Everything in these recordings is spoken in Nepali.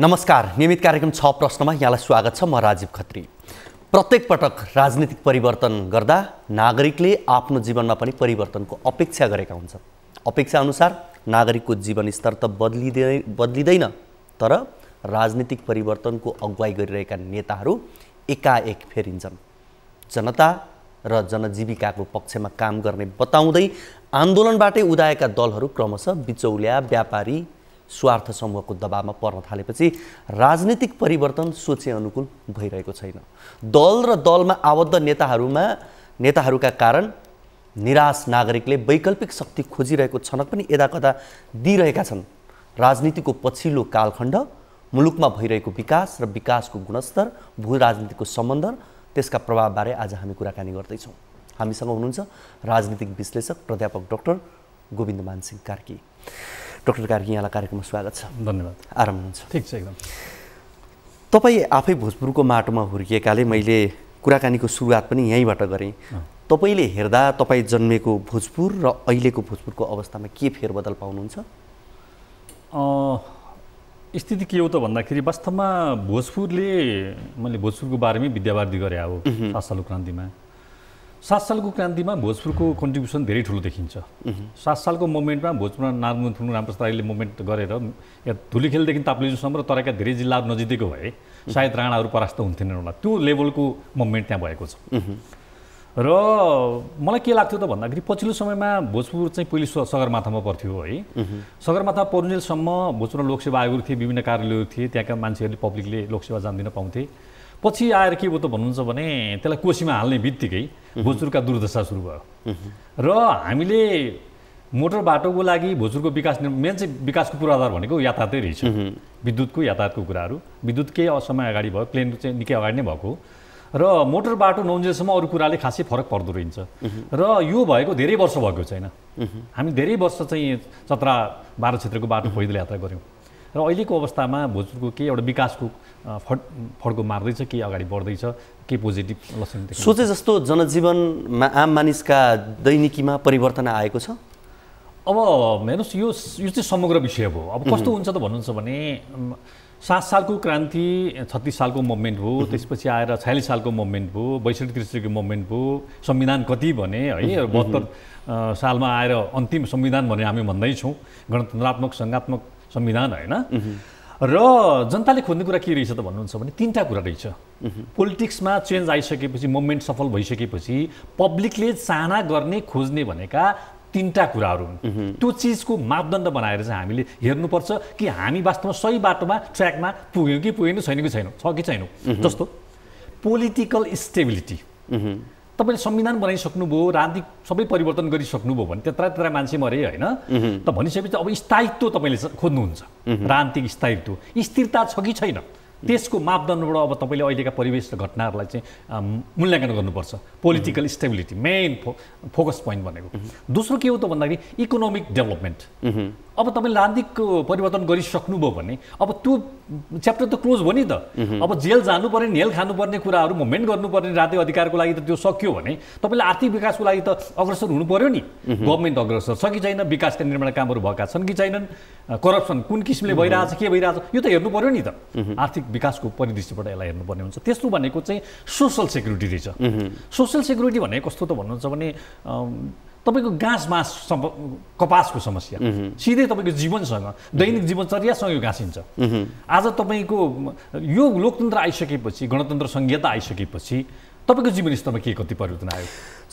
नमस्कार नियमित कार्यक्रम छ प्रश्नमा यहाँलाई स्वागत छ म राजीव खत्री प्रत्येक पटक राजनीतिक परिवर्तन गर्दा नागरिकले आफ्नो जीवनमा पनि परिवर्तनको अपेक्षा गरेका हुन्छ अपेक्षा अनुसार नागरिकको जीवनस्तर त बदलिँदै बदलिँदैन तर राजनीतिक परिवर्तनको अगुवाई गरिरहेका नेताहरू एकाएक फेरिन्छन् जनता र जनजीविकाको पक्षमा काम गर्ने बताउँदै आन्दोलनबाटै उदाएका दलहरू क्रमशः बिचौलिया व्यापारी स्वार्थ समूहको दबावमा पर्न थालेपछि राजनीतिक परिवर्तन सोचे अनुकूल भइरहेको छैन दल र दलमा आबद्ध नेताहरूमा नेताहरूका कारण निराश नागरिकले वैकल्पिक शक्ति खोजिरहेको छनक पनि यदाकदा दिइरहेका छन् राजनीतिको पछिल्लो कालखण्ड मुलुकमा भइरहेको विकास र विकासको गुणस्तर भू राजनीतिको सम्बन्ध त्यसका प्रभावबारे आज हामी कुराकानी गर्दैछौँ हामीसँग हुनुहुन्छ राजनीतिक विश्लेषक प्राध्यापक डाक्टर गोविन्द मानसिंह कार्की डक्टर कार्की यहाँलाई कार्यक्रममा स्वागत छ धन्यवाद आराम हुनुहुन्छ ठिक छ एकदम तपाईँ आफै भोजपुरको माटोमा हुर्किएकाले मैले कुराकानीको सुरुवात पनि यहीँबाट गरेँ तपाईँले हेर्दा तपाईँ जन्मेको भोजपुर र अहिलेको भोजपुरको अवस्थामा के फेरबदल पाउनुहुन्छ स्थिति के हो त भन्दाखेरि वास्तवमा भोजपुरले मैले भोजपुरको बारेमै विद्यावार्दी गरेँ अब सात सालको क्रान्तिमा सात सालको क्रान्तिमा भोजपुरको कन्ट्रिब्युसन धेरै ठुलो देखिन्छ सात सालको मुभमेन्टमा भोजपुरमा नारायण थुङ रामप्रसाद राईले मुभमेन्ट गरेर या धुलीखेलदेखि ताप्लेजुङसम्म र तराईका धेरै जिल्लाहरू नजिकैको भए सायद राणाहरू परास्त हुन्थेन होला त्यो लेभलको मुभमेन्ट त्यहाँ भएको छ र मलाई के लाग्थ्यो त भन्दाखेरि पछिल्लो समयमा भोजपुर चाहिँ पहिले सगरमाथामा पर्थ्यो है सगरमाथा पर्नेलसम्म भोजपुरमा लोकसेवा आयोग थिए विभिन्न कार्यालयहरू थिए त्यहाँका मान्छेहरूले पब्लिकले लोकसेवा जान दिन पाउँथे पछि आएर के भयो त भन्नुहुन्छ भने त्यसलाई कोसीमा हाल्ने बित्तिकै भोजुरका दुर्दशा सुरु भयो र हामीले मोटर बाटोको लागि भोजुरको विकास मेन चाहिँ विकासको पूर्वाधार भनेको यातायातै रहेछ विद्युतको यातायातको कुराहरू विद्युत केही समय अगाडि भयो प्लेन चाहिँ निकै अगाडि नै भएको र मोटर बाटो नहुन्जेलसम्म अरू कुराले खासै फरक पर्दो रहेछ र यो भएको धेरै वर्ष भएको छैन हामी धेरै वर्ष चाहिँ चत्रा बाह्र क्षेत्रको बाटो पैदल यात्रा गऱ्यौँ र अहिलेको अवस्थामा भोजपुरको के एउटा विकासको फड फड्को मार्दैछ के अगाडि बढ्दैछ के पोजिटिभ लक्षण सोचे जस्तो जनजीवनमा आम मानिसका दैनिकीमा परिवर्तन आएको छ अब हेर्नुहोस् यो यो चाहिँ समग्र विषय हो अब कस्तो हुन्छ त भन्नुहुन्छ भने सात सालको क्रान्ति छत्तिस सालको मुभमेन्ट भयो त्यसपछि आएर छयालिस सालको मुभमेन्ट भयो बैसठी त्रिसठीको मुभमेन्ट भयो संविधान कति भने है बहत्तर सालमा आएर अन्तिम संविधान भने हामी भन्दैछौँ गणतन्त्रात्मक सङ्घात्मक संविधान होइन र जनताले खोज्ने कुरा के रहेछ त भन्नुहुन्छ भने तिनवटा कुरा रहेछ पोलिटिक्समा चेन्ज आइसकेपछि मुभमेन्ट सफल भइसकेपछि पब्लिकले चाहना गर्ने खोज्ने भनेका तिनवटा कुराहरू हुन् त्यो चिजको मापदण्ड बनाएर चाहिँ हामीले हेर्नुपर्छ कि हामी वास्तवमा सही बाटोमा ट्र्याकमा पुग्यौँ कि पुगेन छैन कि छैनौँ छ कि छैनौँ जस्तो पोलिटिकल स्टेबिलिटी तपाईँले संविधान बनाइसक्नुभयो राजनीतिक सबै परिवर्तन गरिसक्नुभयो भने त्यत्रा त्यत्रा मान्छे मरे होइन त भनिसकेपछि अब स्थायित्व तपाईँले खोज्नुहुन्छ राजनीतिक स्थायित्व स्थिरता छ कि छैन त्यसको मापदण्डबाट अब तपाईँले अहिलेका परिवेश र घटनाहरूलाई चाहिँ मूल्याङ्कन गर्नुपर्छ पोलिटिकल स्टेबिलिटी मेन फो फोकस पोइन्ट भनेको दोस्रो के हो त भन्दाखेरि इकोनोमिक डेभलपमेन्ट अब तपाईँले राजनीतिको परिवर्तन गरिसक्नुभयो भने अब त्यो च्याप्टर त क्लोज भयो नि त अब जेल जानुपर्ने हेल खानुपर्ने कुराहरू मुभमेन्ट गर्नुपर्ने राज्य अधिकारको लागि त त्यो सकियो भने तपाईँले आर्थिक विकासको लागि त अग्रसर हुनु पर्यो नि गभर्मेन्ट अग्रसर छ कि छैन विकासका निर्माण कामहरू भएका छन् कि छैनन् करप्सन कुन किसिमले भइरहेछ के भइरहेछ यो त हेर्नु पर्यो नि त आर्थिक विकासको परिदृश्यबाट यसलाई हेर्नुपर्ने हुन्छ त्यस्तो भनेको चाहिँ सोसल सेक्युरिटी रहेछ सोसल सेक्युरिटी भनेको कस्तो त भन्नुहुन्छ भने तपाईँको घाँस बाँस कपासको समस्या सिधै तपाईँको जीवनसँग दैनिक जीवनचर्यासँग यो घाँसिन्छ आज तपाईँको यो लोकतन्त्र आइसकेपछि गणतन्त्र संहिता आइसकेपछि तपाईँको जीवन स्तरमा के कति परिवर्तन आयो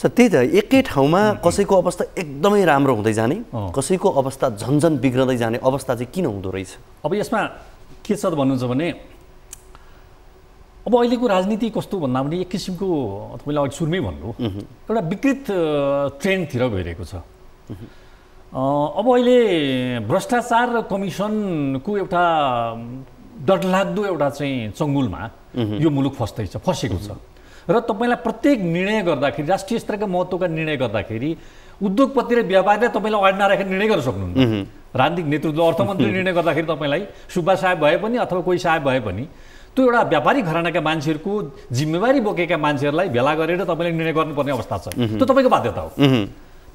सर त्यही त एकै ठाउँमा कसैको अवस्था एकदमै राम्रो हुँदै जाने कसैको अवस्था झन्झन बिग्रदै जाने अवस्था चाहिँ किन हुँदो रहेछ अब यसमा के छ त भन्नुहुन्छ भने अब अहिलेको राजनीति कस्तो भन्दा पनि एक किसिमको तपाईँले अघि सुरुमै भन्नु एउटा विकृत ट्रेन्डतिर गइरहेको छ अब अहिले भ्रष्टाचार र कमिसनको एउटा डरलाग्दो एउटा चाहिँ चङ्गुलमा यो मुलुक फस्दैछ फसेको छ र तपाईँलाई प्रत्येक निर्णय गर्दाखेरि राष्ट्रिय स्तरका महत्त्वका निर्णय गर्दाखेरि उद्योगपति र व्यापारीलाई तपाईँलाई अगाडि नराखेर निर्णय गर्न सक्नुहुन्छ राजनीतिक नेतृत्व अर्थमन्त्री निर्णय गर्दाखेरि तपाईँलाई सुब्बा साहेब भए पनि अथवा कोही साहेब भए पनि त्यो एउटा व्यापारिक घरानाका मान्छेहरूको जिम्मेवारी बोकेका मान्छेहरूलाई भेला गरेर तपाईँले निर्णय गर्नुपर्ने अवस्था छ त्यो तपाईँको बाध्यता हो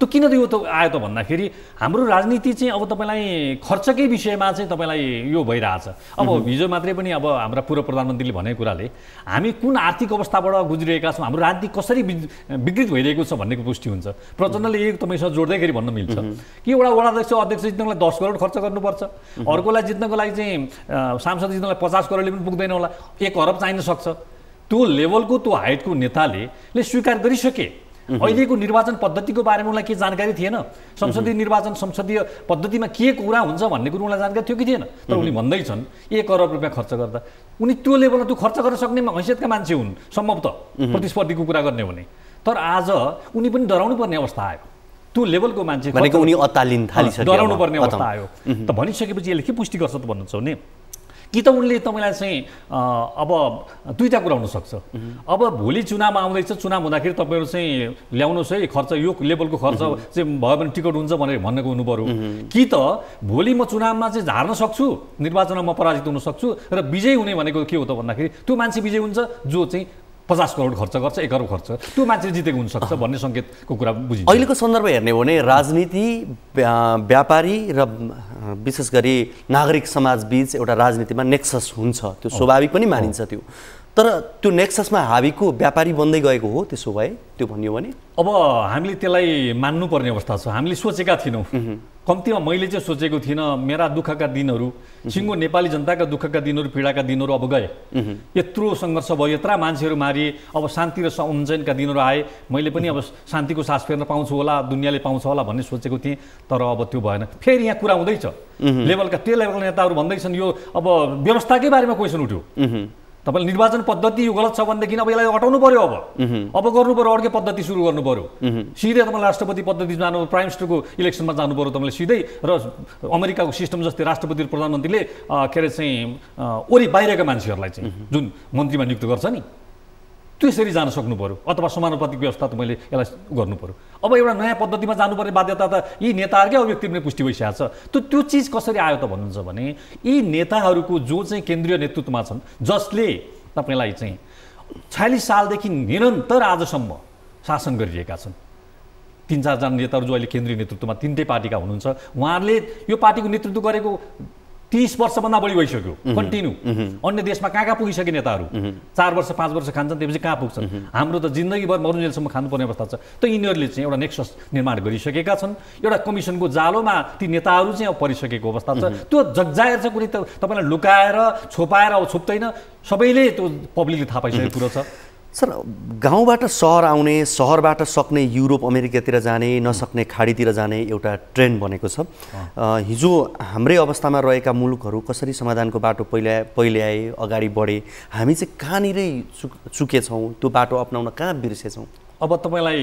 त्यो किन त यो त आयो त भन्दाखेरि हाम्रो राजनीति चाहिँ अब तपाईँलाई खर्चकै विषयमा चाहिँ तपाईँलाई यो भइरहेछ अब हिजो मात्रै पनि अब हाम्रा पूर्व प्रधानमन्त्रीले भनेको कुराले हामी कुन आर्थिक अवस्थाबाट गुज्रिरहेका छौँ हाम्रो राजनीति कसरी विकृत भइरहेको छ भन्नेको पुष्टि हुन्छ प्रचण्डले एक तपाईँसँग जोड्दैखेरि भन्न मिल्छ कि एउटा वडाध्यक्ष अध्यक्ष जित्नलाई दस करोड खर्च गर्नुपर्छ अर्कोलाई जित्नको लागि चाहिँ सांसद जित्नलाई पचास करोडले पनि पुग्दैन होला एक अरब चाहिन सक्छ त्यो लेभलको त्यो हाइटको नेताले स्वीकार गरिसके Mhm. अहिलेको निर्वाचन पद्धतिको बारेमा उनलाई के जानकारी थिएन संसदीय mhm. निर्वाचन संसदीय पद्धतिमा के कुरा हुन्छ भन्ने कुरो उनलाई जानकारी थियो कि थिएन तर उनी mhm. भन्दैछन् एक अरब रुपियाँ खर्च गर्दा उनी त्यो लेभलमा त्यो खर्च गर्न सक्ने हैसियतका मान्छे हुन् सम्भवतः प्रतिस्पर्धीको कुरा गर्ने हो भने तर आज उनी पनि डराउनु पर्ने अवस्था आयो त्यो लेभलको मान्छे उनी अतालिन डराउनु पर्ने अवस्था आयो त भनिसकेपछि यसले के पुष्टि गर्छ त भन्नुहुन्छ भने कि त उनले तपाईँलाई चाहिँ अब दुईवटा कुरा हुनसक्छ अब भोलि चुनाव आउँदैछ चुनाव हुँदाखेरि तपाईँहरू चाहिँ ल्याउनुहोस् है खर्च यो लेभलको खर्च चाहिँ भयो भने टिकट हुन्छ भनेर भन्ने हुनु पऱ्यो कि त भोलि म चुनावमा चाहिँ झार्न सक्छु निर्वाचनमा म पराजित हुन सक्छु र विजयी हुने भनेको के हो त भन्दाखेरि त्यो मान्छे विजयी हुन्छ जो चाहिँ पचास करोड खर्च गर्छ एक अरब खर्च त्यो मान्छे जितेको हुनसक्छ भन्ने सङ्केतको कुरा बुझिन्छ अहिलेको सन्दर्भ हेर्ने हो भने राजनीति व्यापारी र विशेष गरी नागरिक समाजबीच एउटा राजनीतिमा नेक्सस हुन्छ त्यो स्वाभाविक पनि मानिन्छ त्यो तर त्यो नेक्ससमा हाबीको व्यापारी बन्दै गएको हो त्यसो भए त्यो भनियो भने अब हामीले त्यसलाई मान्नुपर्ने अवस्था छ हामीले सोचेका थिएनौँ कम्तीमा मैले चाहिँ सोचेको थिइनँ मेरा दुःखका दिनहरू सिङ्गो नेपाली जनताका दुःखका दिनहरू पीडाका दिनहरू अब गए यत्रो सङ्घर्ष भयो यत्र मान्छेहरू मारिए अब शान्ति र उन्जयनका दिनहरू आए मैले पनि अब शान्तिको सास फेर्न पाउँछु होला दुनियाँले पाउँछ होला भन्ने सोचेको थिएँ तर अब त्यो भएन फेरि यहाँ कुरा हुँदैछ लेभलका त्यो लेभलका नेताहरू भन्दैछन् यो अब व्यवस्थाकै बारेमा क्वेसन उठ्यो तपाईँले निर्वाचन पद्धति यो गलत छ भनेदेखि अब यसलाई हटाउनु पर्यो अब अब गर्नु पर्यो अर्कै पद्धति सुरु गर्नु पर्यो सिधै तपाईँले राष्ट्रपति पद्धति जानु प्राइम मिनिस्टरको इलेक्सनमा जानु पर्यो तपाईँले सिधै र अमेरिकाको सिस्टम जस्तै राष्ट्रपति र प्रधानमन्त्रीले के अरे चाहिँ वरि बाहिरका मान्छेहरूलाई चाहिँ जुन मन्त्रीमा नियुक्त गर्छ नि त्यो यसरी जान सक्नु पऱ्यो अथवा समानुपातिक व्यवस्था त मैले यसलाई गर्नु पऱ्यो अब एउटा नयाँ पद्धतिमा जानुपर्ने बाध्यता त यी नेताहरूकै अभिव्यक्ति पनि पुष्टि भइसकेको छ त त्यो चिज कसरी आयो त भन्नुहुन्छ भने यी नेताहरूको जो चाहिँ केन्द्रीय नेतृत्वमा छन् जसले तपाईँलाई चाहिँ छयालिस सालदेखि निरन्तर आजसम्म शासन गरिरहेका छन् तिन चारजना नेताहरू जो अहिले केन्द्रीय नेतृत्वमा तिनटै पार्टीका हुनुहुन्छ उहाँहरूले यो पार्टीको नेतृत्व गरेको तिस वर्षभन्दा बढी भइसक्यो कन्टिन्यू अन्य देशमा कहाँ कहाँ पुगिसके नेताहरू चार वर्ष पाँच वर्ष खान्छन् त्यसपछि कहाँ पुग्छन् हाम्रो त जिन्दगीभर मरुन्जेलसम्म खानुपर्ने अवस्था छ त यिनीहरूले चाहिँ एउटा नेक्सस निर्माण गरिसकेका छन् एउटा कमिसनको जालोमा ती नेताहरू चाहिँ अब परिसकेको अवस्था छ त्यो जगजायर चाहिँ कुनै त तपाईँलाई लुकाएर छोपाएर छुप्दैन सबैले त्यो पब्लिकले थाहा पाइसकेको कुरो छ सर गाउँबाट सहर आउने सहरबाट सक्ने युरोप अमेरिकातिर जाने नसक्ने खाडीतिर जाने एउटा ट्रेन्ड बनेको छ हिजो हाम्रै अवस्थामा रहेका मुलुकहरू कसरी समाधानको बाटो पहिला पहिल्याए अगाडि बढे हामी चाहिँ कहाँनिरै चुक चुकेछौँ त्यो बाटो अप्नाउन कहाँ बिर्सेछौँ अब तपाईँलाई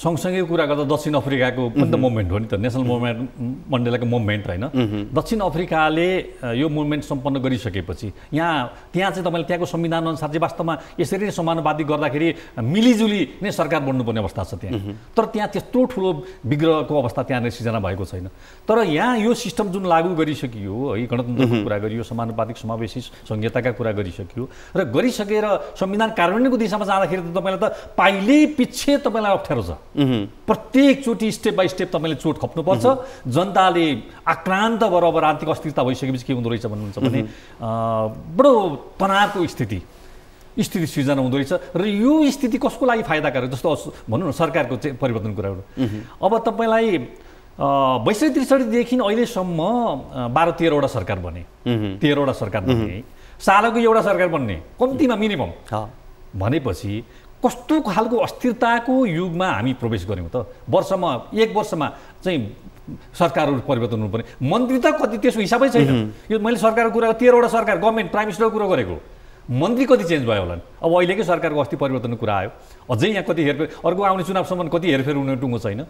सँगसँगै कुरा गर्दा दक्षिण अफ्रिकाको पनि त मुभमेन्ट हो नि त नेसनल मुभमेन्ट मण्डेलाको मुभमेन्ट होइन दक्षिण अफ्रिकाले यो मुभमेन्ट सम्पन्न गरिसकेपछि यहाँ त्यहाँ चाहिँ तपाईँले त्यहाँको संविधान अनुसार चाहिँ वास्तवमा यसरी नै समानुपातिक गर्दाखेरि मिलिजुली नै सरकार बन्नुपर्ने अवस्था छ त्यहाँ तर त्यहाँ त्यस्तो ठुलो विग्रहको अवस्था त्यहाँनिर सिर्जना भएको छैन तर यहाँ यो सिस्टम जुन लागू गरिसकियो है गणतन्त्रको कुरा गरियो समानुपातिक समावेशी संहिताका कुरा गरिसकियो र गरिसकेर संविधान कार्यान्वयनको दिशामा जाँदाखेरि त तपाईँलाई त पाइले पिच्छे तपाईँलाई अप्ठ्यारो छ प्रत्येकचोटि स्टेप बाई स्टेप तपाईँले चोट खप्नुपर्छ जनताले आक्रान्त भएर अब आर्थिक अस्थिरता भइसकेपछि के हुँदो रहेछ भन्नुहुन्छ भने बडो तनावको स्थिति स्थिति सृजना हुँदो रहेछ र यो स्थिति कसको लागि फाइदाकारक जस्तो भनौँ न सरकारको चाहिँ परिवर्तन कुराहरू अब तपाईँलाई बैसठी त्रिसठीदेखि अहिलेसम्म बाह्र तेह्रवटा सरकार बने तेह्रवटा सरकार बने सालको एउटा सरकार बन्ने कम्तीमा मिनिमम भनेपछि कस्तो खालको अस्थिरताको युगमा हामी प्रवेश गऱ्यौँ त वर्षमा एक वर्षमा चाहिँ सरकारहरू परिवर्तन हुनुपर्ने मन्त्री त कति त्यसको हिसाबै छैन यो मैले सरकारको कुरा तेह्रवटा सरकार गभर्मेन्ट प्राइम मिनिस्टरको कुरा गरेको मन्त्री कति चेन्ज भयो होला अब अहिलेकै सरकारको अस्ति परिवर्तनको कुरा आयो अझै यहाँ कति हेरफेर अर्को आउने चुनावसम्म कति हेरफेर हुने टुङ्गो छैन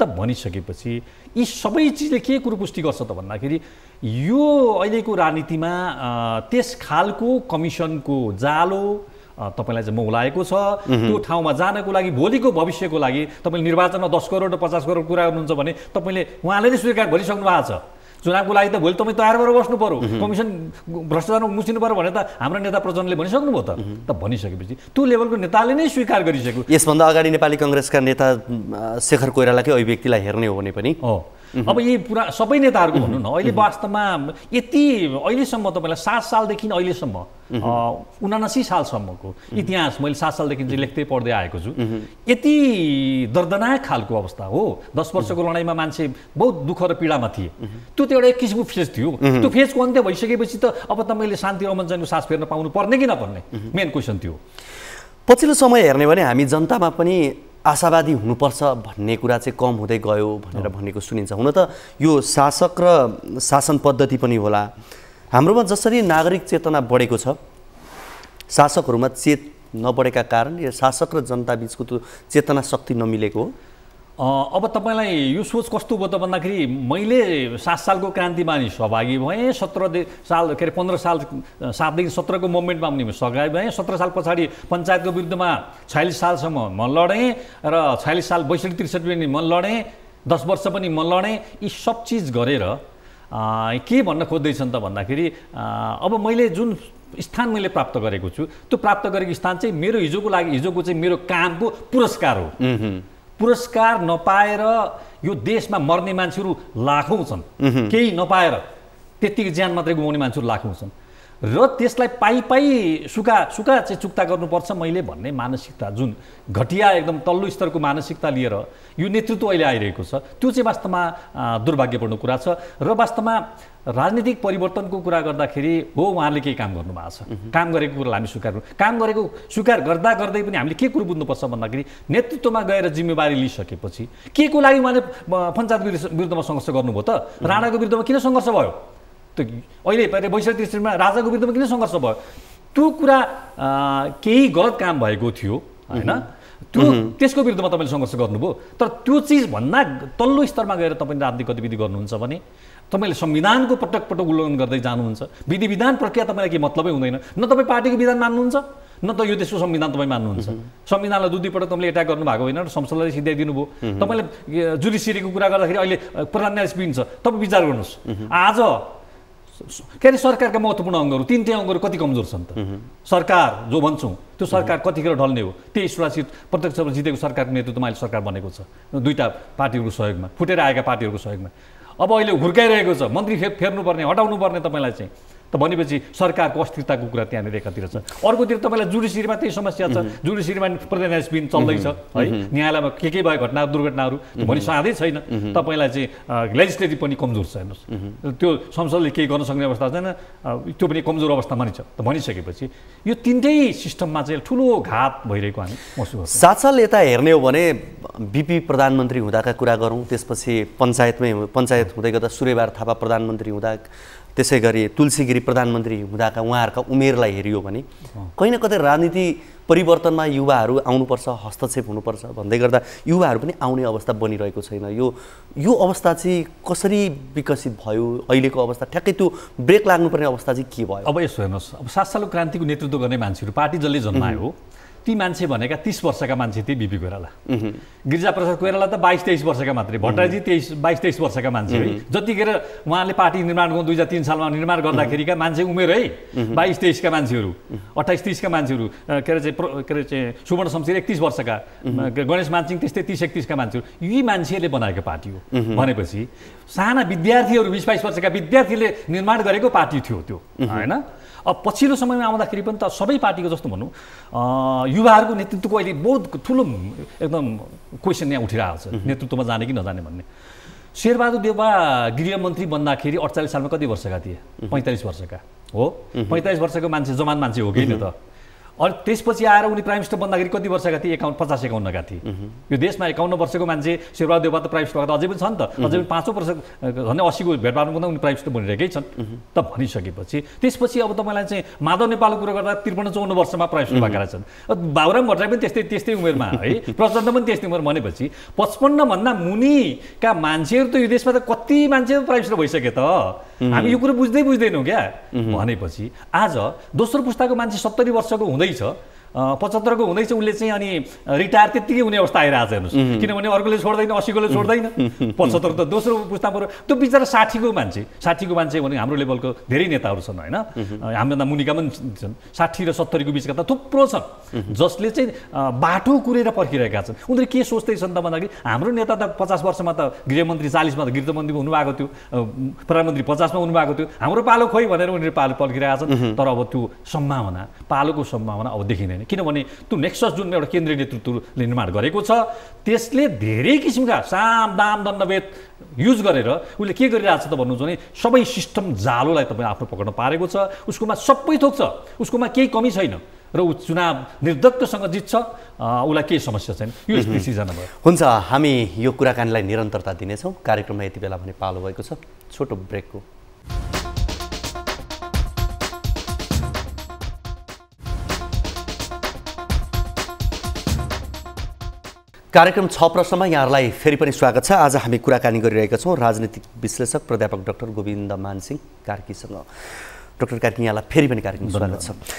त भनिसकेपछि यी सबै चिजले के कुरो पुष्टि गर्छ त भन्दाखेरि यो अहिलेको राजनीतिमा त्यस खालको कमिसनको जालो तपाईँलाई चाहिँ मौलाएको छ त्यो ठाउँमा जानको लागि भोलिको भविष्यको लागि तपाईँले निर्वाचनमा दस करोड र पचास करोड कुरा गर्नुहुन्छ भने तपाईँले उहाँले नै स्वीकार गरिसक्नु भएको छ चुनावको लागि त भोलि तपाईँ तयार भएर बस्नु पऱ्यो कमिसन भ्रष्टाचारमा मुसिनु पऱ्यो भने त हाम्रो नेता प्रचण्डले भनिसक्नुभयो त त भनिसकेपछि त्यो लेभलको नेताले नै स्वीकार गरिसक्यो यसभन्दा अगाडि नेपाली कङ्ग्रेसका नेता शेखर कोइरालाकै अभिव्यक्तिलाई हेर्ने हो भने पनि अब यी पुरा सबै नेताहरूको भनौँ न अहिले वास्तवमा यति अहिलेसम्म तपाईँलाई सात सालदेखि अहिलेसम्म उनासी सालसम्मको इतिहास मैले सात सालदेखि चाहिँ लेख्दै पढ्दै आएको छु यति दर्दनायक खालको अवस्था हो दस वर्षको लडाइँमा मान्छे बहुत दुःख र पीडामा थिए त्यो त एउटा एक किसिमको फेज थियो त्यो फेजको अन्त्य भइसकेपछि त अब त मैले शान्ति रमञ्जनको सास फेर्न पाउनु पर्ने कि नपर्ने मेन क्वेसन थियो पछिल्लो समय हेर्ने भने हामी जनतामा पनि आशावादी हुनुपर्छ भन्ने कुरा चाहिँ कम हुँदै गयो भनेर भनेको सुनिन्छ हुन त यो शासक र शासन पद्धति पनि होला हाम्रोमा जसरी नागरिक चेतना बढेको छ शासकहरूमा चेत नबढेका कारण यो शासक र जनताबिचको त्यो चेतना शक्ति नमिलेको हो अब तपाईँलाई यो सोच कस्तो भयो त भन्दाखेरि मैले सात सालको क्रान्तिमा नि सहभागी भएँ सत्रदेखि साल के अरे पन्ध्र साल सातदेखि सत्रको मुभमेन्टमा पनि सहभागी भएँ सत्र साल पछाडि पञ्चायतको विरुद्धमा छयालिस सालसम्म म लडेँ र छयालिस साल बैसठी त्रिसठी पनि म लडेँ दस वर्ष पनि म लडेँ यी सब चिज गरेर के भन्न खोज्दैछन् त भन्दाखेरि अब मैले जुन स्थान मैले प्राप्त गरेको छु त्यो प्राप्त गरेको स्थान चाहिँ मेरो हिजोको लागि हिजोको चाहिँ मेरो कामको पुरस्कार हो पुरस्कार नपाएर यो देशमा मर्ने मान्छेहरू लाखौँ छन् केही नपाएर त्यत्तिकै ज्यान मात्रै गुमाउने मान्छेहरू लाखौँ छन् र त्यसलाई पाइ पाइ सुका सुका चाहिँ चुक्ता गर्नुपर्छ मैले भन्ने मानसिकता जुन घटिया एकदम तल्लो स्तरको मानसिकता लिएर यो नेतृत्व अहिले आइरहेको छ त्यो चाहिँ वास्तवमा दुर्भाग्यपूर्ण कुरा छ र वास्तवमा राजनीतिक परिवर्तनको कुरा गर्दाखेरि हो उहाँले केही काम गर्नुभएको छ काम गरेको कुरालाई हामी स्वीकार काम गरेको स्वीकार गर्दा गर्दै पनि हामीले के कुरो बुझ्नुपर्छ भन्दाखेरि नेतृत्वमा गएर जिम्मेवारी लिइसकेपछि के को लागि उहाँले पञ्चायत विरुद्धमा सङ्घर्ष गर्नुभयो त राणाको विरुद्धमा किन सङ्घर्ष भयो त्यो अहिले वैशाख त्रिसठीमा राजाको विरुद्धमा किन सङ्घर्ष भयो त्यो कुरा केही गलत काम भएको थियो होइन त्यो त्यसको विरुद्धमा तपाईँले सङ्घर्ष गर्नुभयो तर त्यो चिजभन्दा तल्लो स्तरमा गएर तपाईँले राजनीतिक गतिविधि गर्नुहुन्छ भने तपाईँले संविधानको पटक पटक उल्लङ्घन गर्दै जानुहुन्छ विधि विधान प्रक्रिया तपाईँलाई केही मतलबै हुँदैन न तपाईँ पार्टीको विधान मान्नुहुन्छ न त यो देशको संविधान तपाईँ मान्नुहुन्छ संविधानलाई दुई दुईपटक तपाईँले एट्याक गर्नुभएको होइन र संसदलाई सिध्याइदिनु भयो तपाईँले जुडिसियरीको कुरा गर्दाखेरि अहिले प्रधान न्यायाधीश पनि छ तपाईँ विचार गर्नुहोस् आज के अरे सरकारका महत्त्वपूर्ण अङ्गहरू तिनटै अङ्गहरू कति कमजोर छन् त सरकार जो भन्छौँ त्यो सरकार कतिखेर ढल्ने हो त्यही सोह्र सिट प्रत्यक्ष जितेको सरकारको नेतृत्वमा अहिले सरकार बनेको छ दुईवटा पार्टीहरूको सहयोगमा फुटेर आएका पार्टीहरूको सहयोगमा अब अहिले हुर्काइरहेको छ मन्त्री फेर्नुपर्ने हटाउनुपर्ने तपाईँलाई चाहिँ त भनेपछि सरकारको अस्थिरताको कुरा त्यहाँनिर एकातिर छ अर्कोतिर तपाईँलाई जुडिसियरीमा त्यही समस्या छ जुडिसियरीमा प्रधान न्यायाधीश चल्दैछ है न्यायालयमा के के भयो घटना दुर्घटनाहरू भनि साँधै छैन तपाईँलाई चाहिँ लेजिस्लेटिभ पनि कमजोर छ हेर्नुहोस् त्यो संसदले केही गर्न सक्ने अवस्था छैन त्यो पनि कमजोर अवस्थामा नै छ त भनिसकेपछि यो तिनटै सिस्टममा चाहिँ ठुलो घात भइरहेको हामी महसुस साथसाथ यता हेर्ने हो भने बिपी प्रधानमन्त्री हुँदाका कुरा गरौँ त्यसपछि पञ्चायतमै पञ्चायत हुँदै गर्दा सूर्यबार थापा प्रधानमन्त्री हुँदा त्यसै गरी तुलसीगिरी प्रधानमन्त्री हुँदाका उहाँहरूका उमेरलाई हेरियो भने कहीँ न कतै राजनीति परिवर्तनमा युवाहरू आउनुपर्छ हस्तक्षेप हुनुपर्छ भन्दै गर्दा युवाहरू पनि आउने अवस्था बनिरहेको छैन यो यो अवस्था चाहिँ कसरी विकसित भयो अहिलेको अवस्था ठ्याक्कै त्यो ब्रेक लाग्नुपर्ने अवस्था चाहिँ के भयो अब यसो हेर्नुहोस् अब सात सालको क्रान्तिको नेतृत्व गर्ने मान्छेहरू पार्टी जसले जन्मायो ती मान्छे भनेका तिस वर्षका मान्छे थिए बिपी कोइराला गिरिजाप्रसाद कोइराला त बाइस तेइस वर्षका मात्रै भट्टराईजी तेइस बाइस तेइस वर्षका मान्छे है जतिखेर उहाँले पार्टी निर्माण गर्नु दुई हजार तिन सालमा निर्माण गर्दाखेरिका मान्छे उमेर है बाइस तेइसका मान्छेहरू अठाइस तिसका मान्छेहरू के अरे चाहिँ के अरे चाहिँ सुवर्ण शमशेर एकतिस वर्षका गणेश मान्छिङ त्यस्तै तिस एकतिसका मान्छेहरू यी मान्छेहरूले बनाएको पार्टी हो भनेपछि साना विद्यार्थीहरू बिस बाइस वर्षका विद्यार्थीले निर्माण गरेको पार्टी थियो त्यो होइन अब पछिल्लो समयमा आउँदाखेरि पनि त सबै पार्टीको जस्तो भनौँ युवाहरूको नेतृत्वको अहिले बहुत ठुलो एकदम क्वेसन यहाँ उठिरहेको छ नेतृत्वमा जाने कि नजाने भन्ने शेरबहादुर देवा गृहमन्त्री बन्दाखेरि अडचालिस सालमा कति वर्षका थिए पैँतालिस वर्षका हो पैँतालिस वर्षको मान्छे जमान मान्छे हो कि नि त अनि त्यसपछि आएर उनी प्राइम मिनिस्टर बन्दाखेरि कति वर्षका थिए एकाउन्न पचास एकाउन्नका थिए यो देशमा एकाउन्न वर्षको मान्छे शिवराज देवबा त प्राइम मिनिस्टर भएको त अझै पनि छन् त अझै पनि पाँचौँ वर्ष झन् अस्सीको भेट उनी प्राइम मिनिस्टर बनिरहेकै छन् त भनिसकेपछि त्यसपछि अब तपाईँलाई चाहिँ माधव नेपालको कुरा गर्दा त्रिपन्न चौन्न वर्षमा प्राइम मिनिस्टर भएका छन् बाबुराम भट्टराई पनि त्यस्तै त्यस्तै उमेरमा है प्रचण्ड पनि त्यस्तै उमेर भनेपछि पचपन्नभन्दा मुनिका मान्छेहरू त यो देशमा त कति मान्छे प्राइम मिनिस्टर भइसके त हामी यो कुरो बुझ्दै बुझ्दैनौँ क्या भनेपछि आज दोस्रो पुस्ताको मान्छे सत्तरी वर्षको हुँदैछ पचहत्तरको हुँदैछ उसले चाहिँ अनि रिटायर त्यत्तिकै हुने अवस्था आइरहेको छ हेर्नुहोस् किनभने अर्कोले छोड्दैन असीकोले छोड्दैन पचहत्तर त दोस्रो पुस्ता पऱ्यो त्यो बिचरा साठीको मान्छे साठीको मान्छे भने हाम्रो लेभलको धेरै नेताहरू छन् होइन हाम्रोभन्दा मुनिका पनि छन् साठी र सत्तरीको बिचका त थुप्रो छन् जसले चाहिँ बाटो कुरेर पर्खिरहेका छन् उनीहरू के सोच्दैछन् त भन्दाखेरि हाम्रो नेता त पचास वर्षमा त गृहमन्त्री चालिसमा त गृहमन्त्री हुनुभएको थियो प्रधानमन्त्री पचासमा हुनुभएको थियो हाम्रो पालो खोइ भनेर उनीहरू पालो पर्खिरहेका छन् तर अब त्यो सम्भावना पालोको सम्भावना अब देखिँदैन किनभने त्यो नेक्सस जुन एउटा केन्द्रीय नेतृत्वले निर्माण गरेको छ त्यसले धेरै किसिमका साम दाम दण्डभेद युज गरेर उसले के गरिरहेको छ त भन्नुहुन्छ भने सबै सिस्टम जालोलाई तपाईँ आफ्नो पक्रन पारेको छ उसकोमा सबै थोक छ उसकोमा केही कमी छैन र ऊ चुनाव निर्धक्कसँग जित्छ उसलाई केही समस्या छैन यो सिर्जना भयो हुन्छ हामी यो कुराकानीलाई निरन्तरता दिनेछौँ कार्यक्रममा यति बेला भने पालो भएको छ छोटो ब्रेकको कार्यक्रम छ प्रश्नमा यहाँहरूलाई फेरि पनि स्वागत छ आज हामी कुराकानी गरिरहेका छौँ राजनीतिक विश्लेषक प्राध्यापक डाक्टर गोविन्द मानसिंह कार्कीसँग डाक्टर कार्की यहाँलाई फेरि पनि कार्यक्रम स्वागत छ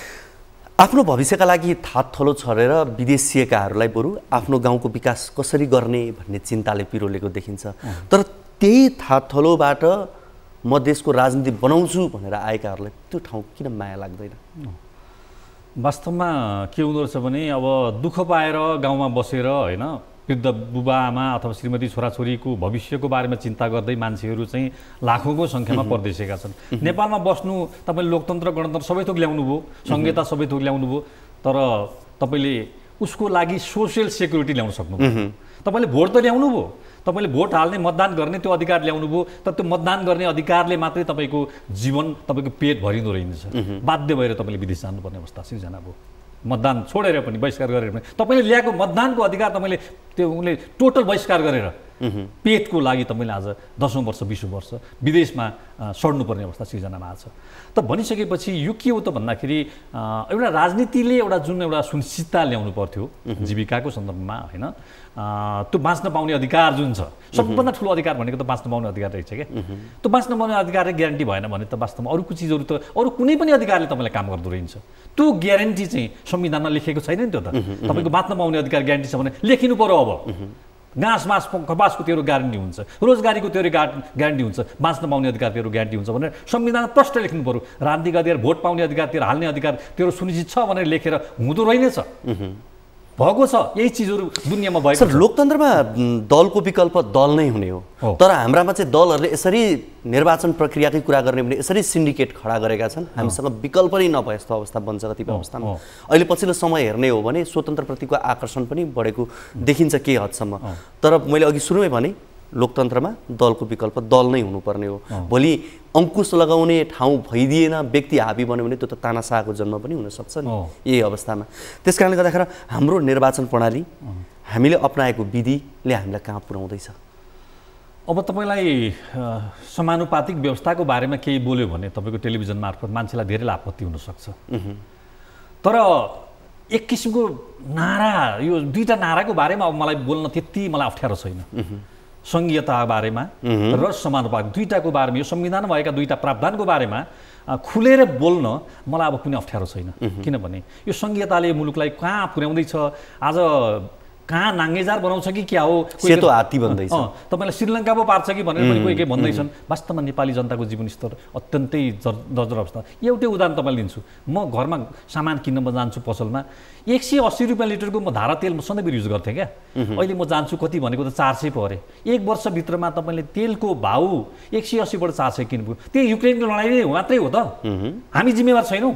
आफ्नो भविष्यका लागि थलो छरेर विदेशिएकाहरूलाई बरु आफ्नो गाउँको विकास कसरी गर्ने भन्ने चिन्ताले पिरोलेको देखिन्छ तर त्यही थलोबाट म देशको राजनीति बनाउँछु भनेर आएकाहरूलाई त्यो ठाउँ किन माया लाग्दैन वास्तवमा के हुँदो रहेछ भने अब दुःख पाएर गाउँमा बसेर होइन वृद्ध बुबा आमा अथवा श्रीमती छोराछोरीको भविष्यको बारेमा चिन्ता गर्दै मान्छेहरू चाहिँ लाखौँको सङ्ख्यामा परदेशेका छन् नेपालमा बस्नु तपाईँले लोकतन्त्र गणतन्त्र सबै थोक ल्याउनु भयो सङ्घीयता सबै थोक ल्याउनु भयो तर तपाईँले उसको लागि सोसियल सेक्युरिटी ल्याउन सक्नुभयो तपाईँले भोट त ल्याउनु भयो तपाईँले भोट हाल्ने मतदान गर्ने त्यो अधिकार ल्याउनु भयो तर त्यो मतदान गर्ने अधिकारले मात्रै तपाईँको जीवन तपाईँको पेट भरिँदो रहेछ बाध्य भएर तपाईँले विदेश जानुपर्ने अवस्था सिर्जना भयो मतदान छोडेर पनि बहिष्कार गरेर पनि तपाईँले ल्याएको मतदानको अधिकार तपाईँले त्यो उसले टोटल बहिष्कार गरेर पेटको लागि तपाईँले आज दसौँ वर्ष बिसौँ वर्ष विदेशमा सड्नुपर्ने अवस्था सिर्जनामा आएको छ त भनिसकेपछि यो के हो त भन्दाखेरि एउटा राजनीतिले एउटा जुन एउटा सुनिश्चितता ल्याउनु पर्थ्यो जीविकाको सन्दर्भमा होइन त्यो बाँच्न पाउने अधिकार जुन छ सबभन्दा ठुलो अधिकार भनेको त बाँच्न पाउने अधिकार रहेछ क्या त्यो बाँच्न पाउने अधिकारले ग्यारेन्टी भएन भने त वास्तवमा अरूको चिजहरू त अरू कुनै पनि अधिकारले तपाईँलाई काम गर्दो रहेछ त्यो ग्यारेन्टी चाहिँ संविधानमा लेखेको छैन नि त्यो त तपाईँको बाँच्न पाउने अधिकार ग्यारेन्टी छ भने लेखिनु पऱ्यो अब घाँस मास कपासको तेरो ग्यारेन्टी हुन्छ रोजगारीको तेरो गा ग्यारेन्टी हुन्छ बाँच्न पाउने अधिकार तेरो ग्यारेन्टी हुन्छ भनेर संविधान प्रष्ट लेख्नु पऱ्यो राजनीतिक अधिकार भोट पाउने अधिकार तेरो हाल्ने अधिकार तेरो सुनिश्चित छ भनेर लेखेर हुँदो रहेनछ भएको छ यही चिजहरू दुनियाँमा भएको सर लोकतन्त्रमा दलको विकल्प दल नै हुने हो तर हाम्रामा चाहिँ दलहरूले यसरी निर्वाचन प्रक्रियाकै कुरा गर्ने भने यसरी सिन्डिकेट खडा गरेका छन् हामीसँग विकल्प नै नभए जस्तो अवस्था बन्छ कतिपय अवस्थामा अहिले पछिल्लो समय हेर्ने हो भने स्वतन्त्रप्रतिको आकर्षण पनि बढेको देखिन्छ केही हदसम्म तर मैले अघि सुरुमै भने लोकतन्त्रमा दलको विकल्प दल नै हुनुपर्ने हो भोलि अङ्कुश लगाउने ठाउँ भइदिएन व्यक्ति हाबी बन्यो भने त्यो त तानासाको जन्म पनि हुनसक्छ नि यही अवस्थामा त्यस कारणले गर्दाखेरि हाम्रो निर्वाचन प्रणाली हामीले अप्नाएको विधिले हामीलाई कहाँ पुर्याउँदैछ अब तपाईँलाई समानुपातिक व्यवस्थाको बारेमा केही बोल्यो भने तपाईँको टेलिभिजन मार्फत मान्छेलाई धेरै आपत्ति हुनसक्छ तर एक किसिमको नारा यो दुईवटा नाराको बारेमा अब मलाई बोल्न त्यति मलाई अप्ठ्यारो छैन सङ्घीयता बारेमा र समानुपात दुईवटाको बारेमा यो संविधान भएका दुईवटा प्रावधानको बारेमा खुलेर बोल्न मलाई अब कुनै अप्ठ्यारो छैन किनभने यो सङ्घीयताले मुलुकलाई कहाँ पुर्याउँदैछ आज कहाँ नाङ्गेजार बनाउँछ कि क्या हो सेतो हात्ती भन्दैछ तपाईँलाई श्रीलङ्का पो पार्छ कि भनेर पनि कोही कोही भन्दैछन् वास्तवमा नेपाली जनताको जीवनस्तर अत्यन्तै जर्जर अवस्था एउटै उदाहरण तपाईँलाई लिन्छु म घरमा सामान किन्न जान्छु पसलमा एक सय अस्सी रुपियाँ लिटरको म धारा तेल म सधैँभरि युज गर्थेँ क्या अहिले म जान्छु कति भनेको त चार सय पऱ्यो एक वर्षभित्रमा तपाईँले तेलको भाउ एक सय अस्सीबाट चार सय किन्नुभयो त्यही युक्रेनको लडाइँ मात्रै हो त हामी जिम्मेवार छैनौँ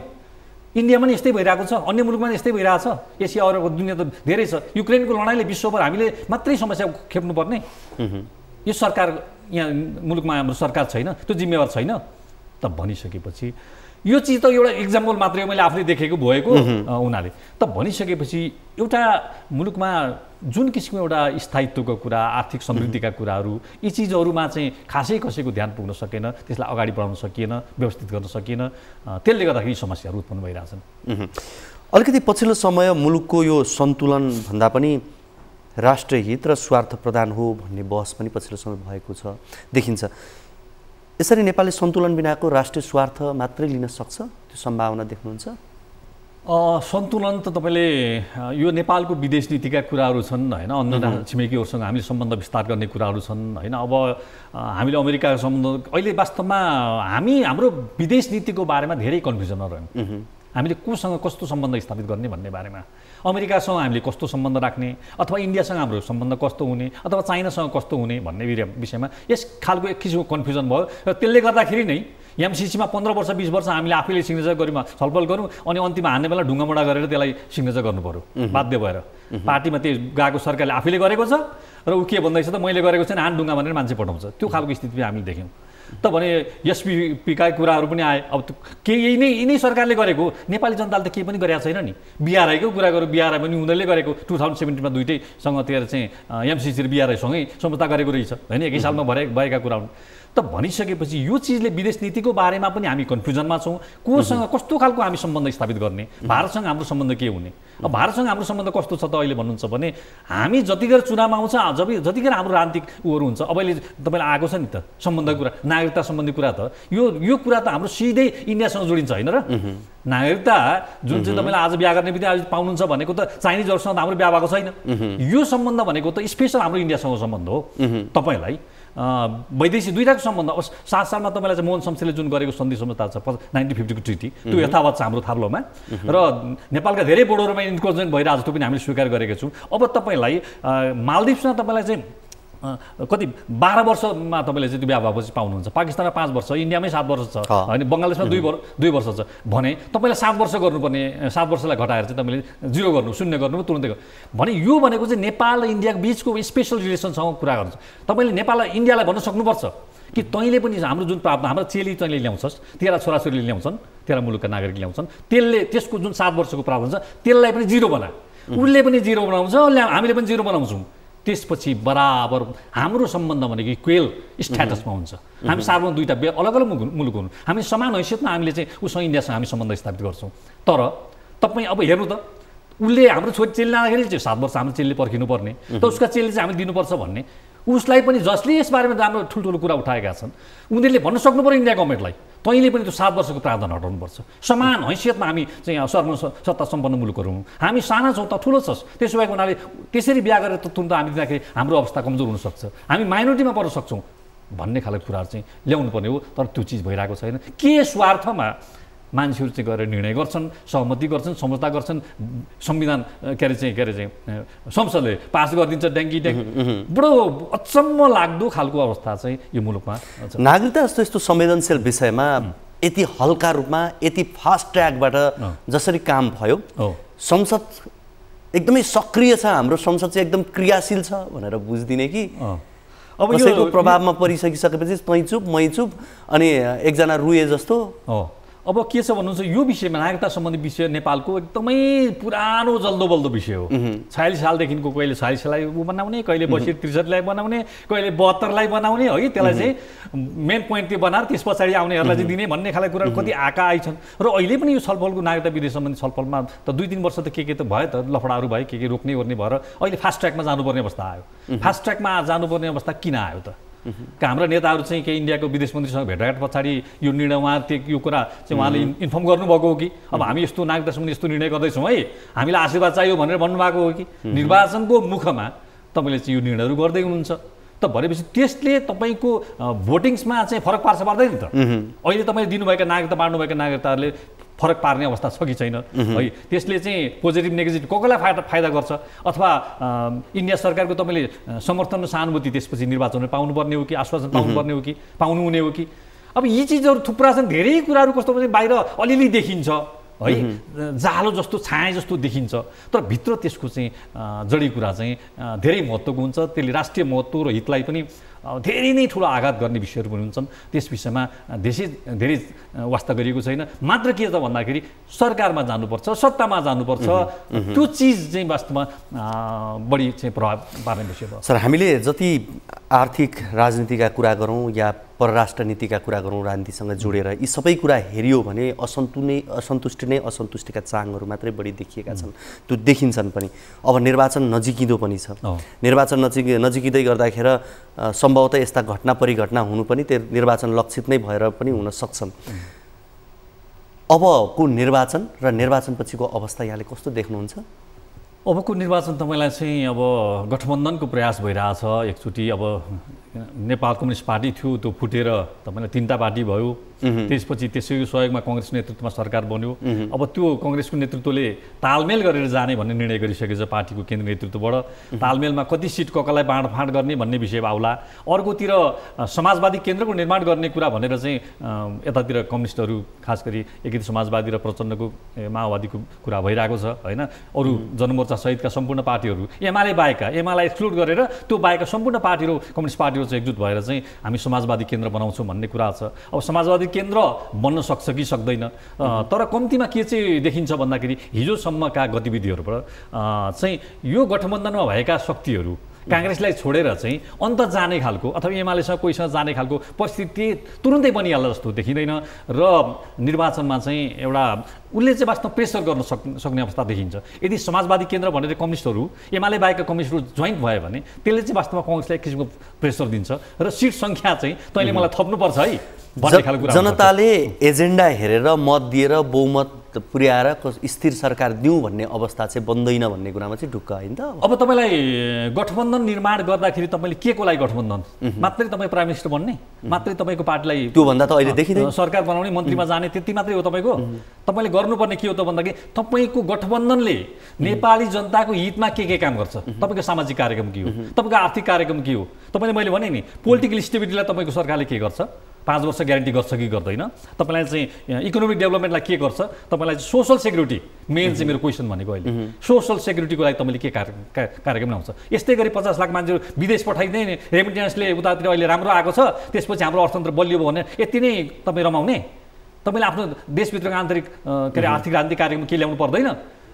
इन्डियामा पनि यस्तै भइरहेको छ अन्य मुलुकमा पनि यस्तै भइरहेको छ एसिया अरू दुनियाँ त धेरै छ युक्रेनको लडाइँले विश्वभर हामीले मात्रै समस्या खेप्नुपर्ने यो सरकार यहाँ मुलुकमा हाम्रो सरकार छैन त्यो जिम्मेवार छैन त भनिसकेपछि यो चिज त एउटा इक्जाम्पल मात्रै मैले आफूले देखेको भएको हुनाले त भनिसकेपछि एउटा मुलुकमा जुन किसिमको एउटा स्थायित्वको कुरा आर्थिक समृद्धिका कुराहरू यी चिजहरूमा चाहिँ खासै कसैको ध्यान पुग्न सकेन त्यसलाई अगाडि बढाउन सकिएन व्यवस्थित गर्न सकिएन त्यसले गर्दाखेरि समस्याहरू उत्पन्न भइरहेछन् अलिकति पछिल्लो समय मुलुकको यो सन्तुलन भन्दा पनि राष्ट्रहित र स्वार्थ प्रधान हो भन्ने बहस पनि पछिल्लो समय भएको छ देखिन्छ यसरी नेपालले सन्तुलन बिनाको राष्ट्रिय स्वार्थ मात्रै लिन सक्छ त्यो सम्भावना देख्नुहुन्छ सन्तुलन त तपाईँले यो नेपालको विदेश नीतिका कुराहरू छन् होइन अन्य छिमेकीहरूसँग हामीले सम्बन्ध विस्तार गर्ने कुराहरू छन् होइन अब हामीले अमेरिकाको सम्बन्ध अहिले वास्तवमा हामी हाम्रो विदेश नीतिको बारेमा धेरै कन्फ्युजनमा रह्यौँ हामीले कोसँग कस्तो सम्बन्ध स्थापित गर्ने भन्ने बारेमा अमेरिकासँग हामीले कस्तो सम्बन्ध राख्ने अथवा इन्डियासँग हाम्रो सम्बन्ध कस्तो हुने अथवा चाइनासँग कस्तो हुने भन्ने विषयमा यस खालको एक किसिमको कन्फ्युजन भयो र त्यसले गर्दाखेरि नै एमसिसीमा पन्ध्र वर्ष बिस वर्ष हामीले आफैले सिग्नेचर गऱ्यौँ छलफल गरौँ अनि अन्तिममा हान्ने बेला ढुङ्गामुडा गरेर त्यसलाई सिग्नेचर गर्नु पऱ्यो बाध्य भएर पार्टीमा त्यो गएको सरकारले आफैले गरेको छ र ऊ के भन्दैछ त मैले गरेको छैन हान ढुङ्गा भनेर मान्छे पठाउँछ त्यो खालको स्थिति हामीले देख्यौँ त भने एसपिपीका कुराहरू पनि आए अब के यही नै यिनै सरकारले गरेको नेपाली जनताले त केही पनि गरेको छैन नि बिआरआईको कुरा गरौँ बिआरआई पनि उनीहरूले गरेको टु थाउजन्ड सेभेन्टिनमा दुइटैसँग त्यो चाहिँ एमसिसी र बिआरआईसँगै सम्झौता गरेको रहेछ होइन एकै सालमा भरे भएका कुरा हुन् त भनिसकेपछि यो चिजले विदेश नीतिको बारेमा पनि हामी कन्फ्युजनमा छौँ कोसँग कस्तो खालको हामी सम्बन्ध स्थापित गर्ने भारतसँग हाम्रो सम्बन्ध के हुने अब भारतसँग हाम्रो सम्बन्ध कस्तो छ त अहिले भन्नुहुन्छ भने हामी जतिखेर चुनावमा आउँछ जब जतिखेर हाम्रो राजनीतिक उहरू हुन्छ अब अहिले तपाईँलाई आएको छ नि त सम्बन्ध कुरा नागरिकता सम्बन्धी कुरा त यो यो कुरा त हाम्रो सिधै इन्डियासँग जोडिन्छ होइन र नागरिकता जुन चाहिँ तपाईँले आज बिहा गर्ने बित्तिकै आज पाउनुहुन्छ भनेको त चाइनिजहरूसँग त हाम्रो बिहा भएको छैन यो सम्बन्ध भनेको त स्पेसल हाम्रो इन्डियासँग सम्बन्ध हो तपाईँलाई वैदेशिक दुईटाको सम्बन्ध अब सात सालमा तपाईँलाई चाहिँ मोहन शमशेरले जुन गरेको सन्धि सम्झौता छ नाइन्टिन फिफ्टीको ट्रिटी त्यो यथावत छ हाम्रो थाप्लोमा र नेपालका धेरै बोर्डरमा इन्क्लोजन भइरहेको छ त्यो पनि हामीले स्वीकार गरेको छौँ अब तपाईँलाई मालदिप्समा तपाईँलाई चाहिँ कति बाह्र वर्षमा तपाईँले चाहिँ त्यो बिहा भएपछि पाउनुहुन्छ पाकिस्तानमा पाँच वर्ष इन्डियामै सात वर्ष छ होइन बङ्गलादेशमा दुई वर्ष दुई वर्ष छ भने तपाईँलाई सात वर्ष गर्नुपर्ने सात वर्षलाई घटाएर चाहिँ तपाईँले जिरो गर्नु शून्य गर्नु तुरन्तै गर्नु भने यो भनेको चाहिँ नेपाल र इन्डियाको बिचको स्पेसल रिलेसनसँग कुरा गर्नु तपाईँले नेपाल र इन्डियालाई भन्न सक्नुपर्छ कि तैँले पनि हाम्रो जुन प्राप्त हाम्रो चेली तैँले ल्याउँछस् तेह्र छोराछोरीले ल्याउँछन् तेह्र मुलुकका नागरिक ल्याउँछन् त्यसले त्यसको जुन सात वर्षको प्रावधान छ त्यसलाई पनि जिरो बना उसले पनि जिरो बनाउँछ हामीले पनि जिरो बनाउँछौँ त्यसपछि बराबर हाम्रो सम्बन्ध भनेको इक्वेल स्ट्याटसमा हुन्छ हामी सार्वजनिक दुईवटा बे अलग अलग मुलुक हुनु हामी समान हैसियतमा हामीले चाहिँ उसँग इन्डियासँग हामी सम्बन्ध स्थापित गर्छौँ तर तपाईँ अब हेर्नु त उसले हाम्रो छोरी चेली लाँदाखेरि चाहिँ सात वर्ष हाम्रो चेलीले पर्खिनुपर्ने त उसका चेली चाहिँ हामीले दिनुपर्छ भन्ने उसलाई पनि जसले यस बारेमा राम्रो ठुल्ठुलो कुरा उठाएका छन् उनीहरूले भन्न सक्नु पऱ्यो इन्डिया गभर्मेन्टलाई तैँले पनि त्यो सात वर्षको प्रावधान हटाउनुपर्छ समान हैसियतमा हामी चाहिँ यहाँ सर्व सत्ता सम्पन्न मुलुकहरू हौँ हामी साना छौँ त ठुलो छस् त्यसो भएको हुनाले त्यसरी बिहा गरेर त तुरन्त हामी दिँदाखेरि हाम्रो अवस्था कमजोर हुनसक्छ हामी माइनोरिटीमा पर्न सक्छौँ भन्ने खालको कुराहरू चाहिँ ल्याउनु पर्ने हो तर त्यो चिज भइरहेको छैन के स्वार्थमा मान्छेहरू चाहिँ गएर निर्णय गर्छन् सहमति गर्छन् सम्झौता गर्छन् संविधान के अरे चाहिँ के अरे चाहिँ संसदले पास गरिदिन्छ ड्याङ्की ड्याङ्की बडो अचम्म लाग्दो खालको अवस्था चाहिँ यो मुलुकमा नागरिकता जस्तो यस्तो संवेदनशील विषयमा यति हल्का रूपमा यति फास्ट ट्र्याकबाट जसरी काम भयो संसद एकदमै सक्रिय छ हाम्रो संसद चाहिँ एकदम क्रियाशील छ भनेर बुझिदिने कि अब यसको प्रभावमा परिसकिसकेपछि तैँ चुप मै अनि एकजना रुए जस्तो अब के छ भन्नुहुन्छ यो विषयमा नागरिकता सम्बन्धी विषय नेपालको एकदमै पुरानो जल्दो बल्दो विषय हो छयालिस सालदेखिको कहिले छयालिसलाई ऊ बनाउने कहिले बसी त्रिसठीलाई बनाउने कहिले बहत्तरलाई बनाउने है त्यसलाई चाहिँ मेन पोइन्ट त्यो बनाएर त्यस पछाडि आउनेहरूलाई चाहिँ दिने भन्ने खालको कुराहरू कति आका आइछन् र अहिले पनि यो छलफलको नागरिकता विदेश सम्बन्धी छलफलमा त दुई तिन वर्ष त के के त भयो त लफडाहरू भयो के के रोक्ने ओर्ने भएर अहिले फास्ट ट्र्याकमा जानुपर्ने अवस्था आयो फास्ट ट्र्याकमा जानुपर्ने अवस्था किन आयो त हाम्रा नेताहरू चाहिँ केही इन्डियाको विदेश मन्त्रीसँग भेटघाट पछाडि यो निर्णय उहाँ त्यो यो कुरा चाहिँ उहाँले इन्फर्म गर्नुभएको हो कि अब हामी यस्तो नागरिकता सम्बन्धी यस्तो निर्णय गर्दैछौँ है हामीलाई आशीर्वाद चाहियो भनेर भन्नुभएको हो कि निर्वाचनको मुखमा तपाईँले चाहिँ यो निर्णयहरू गर्दै हुनुहुन्छ त भनेपछि त्यसले तपाईँको भोटिङ्समा चाहिँ फरक पार्छ पार्दैन त अहिले तपाईँले दिनुभएका नागरिकता बाँड्नुभएका नागरिकताहरूले फरक पार्ने अवस्था छ कि छैन है त्यसले चाहिँ पोजिटिभ नेगेटिभ को कसलाई फाइदा फाइदा गर्छ अथवा इन्डिया सरकारको तपाईँले समर्थन र सहानुभूति त्यसपछि निर्वाचनमा पाउनुपर्ने हो कि आश्वासन पाउनुपर्ने हो कि पाउनुहुने हो कि अब यी चिजहरू थुप्रा छन् धेरै कुराहरू कस्तो भने बाहिर अलिअलि देखिन्छ है जालो जस्तो छाया जस्तो देखिन्छ तर भित्र त्यसको चाहिँ जडी कुरा चाहिँ धेरै महत्त्वको हुन्छ त्यसले राष्ट्रिय महत्त्व र हितलाई पनि धेरै नै ठुलो आघात गर्ने विषयहरू पनि हुन्छन् त्यस विषयमा धेरै धेरै वास्ता गरिएको छैन मात्र के त भन्दाखेरि सरकारमा जानुपर्छ सत्तामा जानुपर्छ त्यो चिज चाहिँ वास्तवमा बढी चाहिँ प्रभाव पार्ने विषय भयो सर हामीले जति आर्थिक राजनीतिका कुरा गरौँ या परराष्ट्र नीतिका कुरा गरौँ राजनीतिसँग जोडेर यी सबै कुरा हेऱ्यो भने असन्तु नै असन्तुष्टि नै असन्तुष्टिका चाङहरू मात्रै बढी देखिएका छन् त्यो देखिन्छन् पनि अब निर्वाचन नजिकिँदो पनि छ निर्वाचन नजिक नजिकिँदै गर्दाखेर सम्भवतः यस्ता घटना परिघटना हुनु पनि त्यो निर्वाचन लक्षित नै भएर पनि हुन सक्छन् अबको निर्वाचन र निर्वाचनपछिको अवस्था यहाँले कस्तो देख्नुहुन्छ अबको निर्वाचन तपाईँलाई चाहिँ अब गठबन्धनको प्रयास भइरहेछ एकचोटि अब नेपाल कम्युनिस्ट पार्टी थियो त्यो फुटेर तपाईँलाई तिनवटा पार्टी भयो त्यसपछि त्यसैको सहयोगमा कङ्ग्रेस नेतृत्वमा सरकार बन्यो अब त्यो कङ्ग्रेसको नेतृत्वले तालमेल गरेर जाने भन्ने निर्णय गरिसकेको छ पार्टीको केन्द्र नेतृत्वबाट तालमेलमा कति सिट ककलाई बाँडफाँड गर्ने भन्ने विषय आउला अर्कोतिर समाजवादी केन्द्रको निर्माण गर्ने कुरा भनेर चाहिँ यतातिर कम्युनिस्टहरू खास गरी एकीकृत समाजवादी र प्रचण्डको माओवादीको कुरा भइरहेको छ होइन अरू जनमोर्चासहितका सम्पूर्ण पार्टीहरू एमाले बाहेकका एमालाई एक्सक्लुड गरेर त्यो बाहेकका सम्पूर्ण पार्टीहरू कम्युनिस्ट पार्टी पार्टीहरू चाहिँ एकजुट भएर चाहिँ हामी समाजवादी केन्द्र बनाउँछौँ भन्ने कुरा छ अब समाजवादी केन्द्र बन्न सक्छ कि सक्दैन तर कम्तीमा के चाहिँ देखिन्छ भन्दाखेरि हिजोसम्मका गतिविधिहरूबाट चाहिँ यो गठबन्धनमा भएका शक्तिहरू काङ्ग्रेसलाई छोडेर चाहिँ अन्त जाने खालको अथवा एमालेसँग कोहीसँग जाने खालको परिस्थिति तुरुन्तै बनिहाल्ला जस्तो देखिँदैन र निर्वाचनमा चाहिँ एउटा उसले चाहिँ वास्तव प्रेसर गर्न सक् सक्ने अवस्था देखिन्छ यदि समाजवादी केन्द्र भनेर कम्युनिस्टहरू एमाले बाहेकका कम्युनिस्टहरू जोइन्ट भयो भने त्यसले चाहिँ वास्तवमा कङ्ग्रेसलाई एक किसिमको प्रेसर दिन्छ र सिट सङ्ख्या चाहिँ तैँले मलाई थप्नुपर्छ है जनताले एजेन्डा हेरेर मत दिएर बहुमत पुर्याएर स्थिर सरकार दिउँ भन्ने अवस्था चाहिँ बन्दैन भन्ने कुरामा चाहिँ ढुक्क होइन त अब तपाईँलाई गठबन्धन निर्माण गर्दाखेरि तपाईँले के को लागि गठबन्धन मात्रै तपाईँ प्राइम मिनिस्टर बन्ने मात्रै तपाईँको पार्टीलाई त्योभन्दा त अहिले देखिँदैन सरकार बनाउने मन्त्रीमा जाने त्यति मात्रै हो तपाईँको तपाईँले गर्नुपर्ने के हो त भन्दाखेरि तपाईँको गठबन्धनले नेपाली जनताको हितमा के के काम गर्छ तपाईँको सामाजिक कार्यक्रम के हो तपाईँको आर्थिक कार्यक्रम के हो तपाईँले मैले भने नि पोलिटिकल स्टेबिलिटीलाई तपाईँको सरकारले के गर्छ पाँच वर्ष ग्यारेन्टी गर्छ कि गर्दैन तपाईँलाई चाहिँ इकोनोमिक डेभलपमेन्टलाई के गर्छ तपाईँलाई चाहिँ सोसल सेक्युरिटी मेन चाहिँ मेरो क्वेसन भनेको अहिले सोसल सेक्युरिटीको लागि तपाईँले के कार्यक्रम ल्याउँछ यस्तै गरी पचास लाख मान्छेहरू विदेश पठाइदिने रेमिटेन्सले उतातिर अहिले राम्रो आएको छ त्यसपछि हाम्रो अर्थतन्त्र बलियो भयो भने यति नै तपाईँ रमाउने तपाईँले आफ्नो देशभित्रको आन्तरिक के अरे आर्थिक राजनीतिक कार्यक्रम के ल्याउनु पर्दैन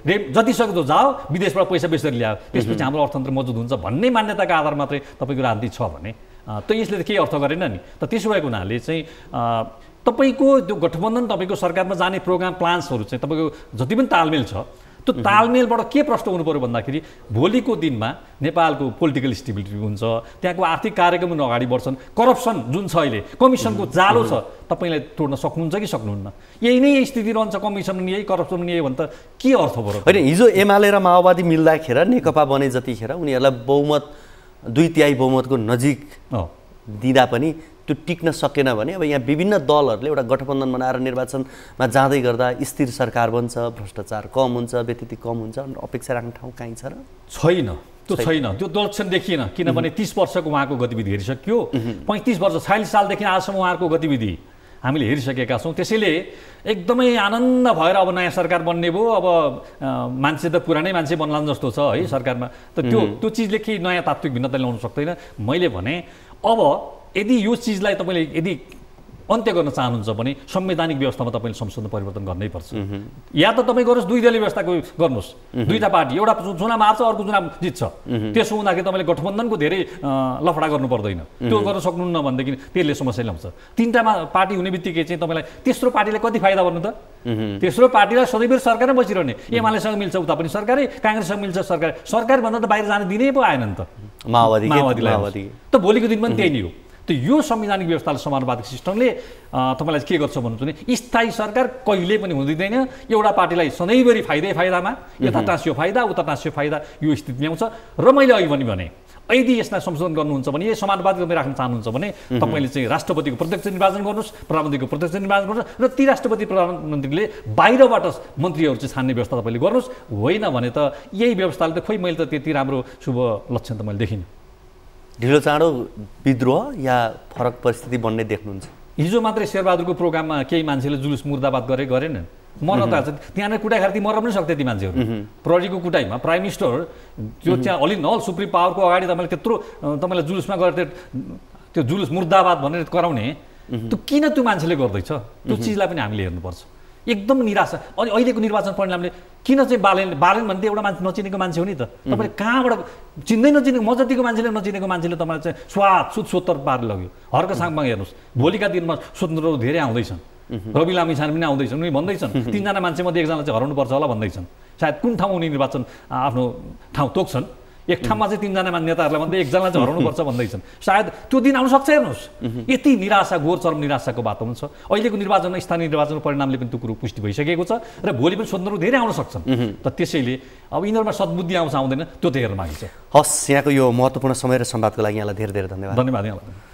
रे सक्दो जाओ विदेशबाट पैसा बेसरी ल्यायो त्यसपछि हाम्रो अर्थतन्त्र मजबुत हुन्छ भन्ने मान्यताको आधार मात्रै तपाईँको राजनीति छ भने त यसले त केही अर्थ गरेन नि त त्यसो भएको हुनाले चाहिँ तपाईँको त्यो गठबन्धन तपाईँको सरकारमा जाने प्रोग्राम प्लान्सहरू चाहिँ तपाईँको जति पनि तालमेल छ त्यो तालमेलबाट के प्रश्न हुनु पऱ्यो भन्दाखेरि भोलिको दिनमा नेपालको पोलिटिकल स्टेबिलिटी हुन्छ त्यहाँको आर्थिक कार्यक्रमहरू अगाडि बढ्छन् करप्सन जुन छ अहिले कमिसनको जालो छ तपाईँलाई तोड्न सक्नुहुन्छ कि सक्नुहुन्न यही नै स्थिति रहन्छ कमिसन पनि यही करप्सन पनि यही भन्दा के अर्थ पऱ्यो होइन हिजो एमाले र माओवादी मिल्दाखेर नेकपा बने जतिखेर उनीहरूलाई बहुमत दुई तिहाई बहुमतको नजिक दिँदा पनि त्यो टिक्न सकेन भने अब यहाँ विभिन्न दलहरूले एउटा गठबन्धन बनाएर निर्वाचनमा जाँदै गर्दा स्थिर सरकार बन्छ भ्रष्टाचार कम हुन्छ व्यतिथि कम हुन्छ अपेक्षा राख्ने ठाउँ कहीँ छ र छैन त्यो छैन त्यो दलक्षण देखिएन किनभने तिस वर्षको उहाँको गतिविधि हेरिसक्यो पैँतिस वर्ष छयालिस सालदेखि आजसम्म उहाँहरूको गतिविधि हामीले हेरिसकेका छौँ त्यसैले एकदमै आनन्द भएर अब नयाँ सरकार बन्ने भयो अब मान्छे त पुरानै मान्छे बन्लान् जस्तो छ है सरकारमा त त्यो त्यो चिजले केही नयाँ तात्विक भिन्नता ल्याउन सक्दैन मैले भने अब यदि यो चिजलाई तपाईँले यदि अन्त्य गर्न चाहनुहुन्छ भने संवैधानिक व्यवस्थामा तपाईँले संशोधन परिवर्तन गर्नै पर्छ या त तपाईँ गर्नुहोस् दुई दलीय व्यवस्थाको गर्नुहोस् दुईवटा पार्टी एउटा चुनाव हार्छ अर्को चुनाव जित्छ त्यसो हुँदाखेरि तपाईँले गठबन्धनको धेरै लफडा गर्नु पर्दैन त्यो गर्न सक्नुहुन्न भनेदेखि त्यसले समस्या ल्याउँछ तिनवटामा पार्टी हुने बित्तिकै चाहिँ तपाईँलाई तेस्रो पार्टीलाई कति फाइदा भन्नु त तेस्रो पार्टीलाई सधैँ सदैव सरकारै बसिरहने एमालेसँग मिल्छ उता पनि सरकारै काङ्ग्रेससँग मिल्छ सरकार सरकारभन्दा त बाहिर जान दिनै पो आएन नि त माओवादी माओवादीलाई त भोलिको दिन पनि त्यही नै हो त्यो यो संवैधानिक व्यवस्थाले समानुपातिक सिस्टमले तपाईँलाई के गर्छ भन्नुहुन्छ भने स्थायी सरकार कहिले पनि हुँदैन एउटा पार्टीलाई सधैँभरि फाइदै फाइदामा यता टाँस्यो फाइदा उता टाँस्यो फाइदा यो स्थिति ल्याउँछ र मैले अघि पनि भने यदि यसलाई संशोधन गर्नुहुन्छ भने यही समाजवादी राख्न चाहनुहुन्छ भने तपाईँले चाहिँ राष्ट्रपतिको प्रत्यक्ष निर्वाचन गर्नुहोस् प्रधानमन्त्रीको प्रत्यक्ष निर्वाचन गर्नुहोस् र ती राष्ट्रपति प्रधानमन्त्रीले बाहिरबाट मन्त्रीहरू चाहिँ छान्ने व्यवस्था तपाईँले गर्नुहोस् होइन भने त यही व्यवस्थाले त खोइ मैले त त्यति राम्रो शुभ लक्षण त मैले देखिनँ ढिलो चाँडो विद्रोह या फरक परिस्थिति बन्ने देख्नुहुन्छ हिजो मात्रै शेरबहादुरको प्रोग्राममा केही मान्छेले जुलुस मुर्दाबाद गरे गरेन मर्न त त्यहाँ नै कुटाइ खाएर ती मर्न पनि सक्थे ती मान्छेहरू प्रहरीको कुटाइमा प्राइम मिनिस्टर त्यो त्यहाँ अलि नल सुप्रिम पावरको अगाडि तपाईँले त्यत्रो तपाईँलाई जुलुसमा गएर त्यो त्यो जुलुस मुर्दाबाद भनेर कराउने त्यो किन त्यो मान्छेले गर्दैछ त्यो चिजलाई पनि हामीले हेर्नुपर्छ एकदम निराशा अनि अहिलेको निर्वाचन परिणामले किन चाहिँ बालेन बालेन भन्दै एउटा मान्छे नचिनेको मान्छे हो नि त तपाईँले कहाँबाट चिन्दै नचिनेको म जतिको मान्छेले नचिनेको मान्छेले तपाईँलाई चाहिँ स्वाद सुत सोत्तर पार लग्यो हर्क साङमा हेर्नुहोस् भोलिका दिनमा स्वतन्त्रहरू धेरै आउँदैछन् रवि लामिछाने पनि आउँदैछन् उनी भन्दैछन् तिनजना मान्छेमध्ये एकजना चाहिँ हराउनुपर्छ होला भन्दैछन् सायद कुन ठाउँ उनी निर्वाचन आफ्नो ठाउँ तोक्छन् एक ठाउँमा चाहिँ तिनजनामा नेताहरूलाई भन्दै एकजनालाई चाहिँ हराउनुपर्छ भन्दैछन् सायद त्यो दिन आउन सक्छ हेर्नुहोस् यति निराशा चरम निराशाको वातावरण छ अहिलेको निर्वाचन स्थानीय निर्वाचनको परिणामले पनि त्यो कुरो पुष्टि भइसकेको छ र भोलि पनि स्वतन्त्र धेरै आउन सक्छन् त त्यसैले अब यिनीहरूमा सद्बुद्धि आउँछ आउँदैन त्यो त हेर्न मागिन्छ हस् यहाँको यो महत्त्वपूर्ण समय र संवादको लागि यहाँलाई धेरै धेरै धन्यवाद धन्यवाद यहाँलाई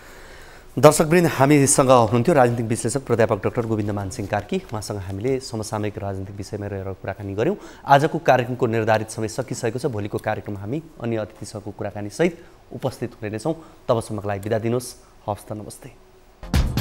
दर्शकवृन्द हामीसँग हुनुहुन्थ्यो राजनीतिक विश्लेषक प्राध्यापक डाक्टर गोविन्द मानसिंह कार्की उहाँसँग हामीले समसामयिक राजनीतिक विषयमा रहेर कुराकानी गऱ्यौँ आजको कार्यक्रमको निर्धारित समय सकिसकेको छ भोलिको कार्यक्रममा हामी अन्य अतिथिसँगको कुराकानीसहित उपस्थित हुने नै छौँ तबसम्मको लागि बिदा दिनुहोस् हवस् त नमस्ते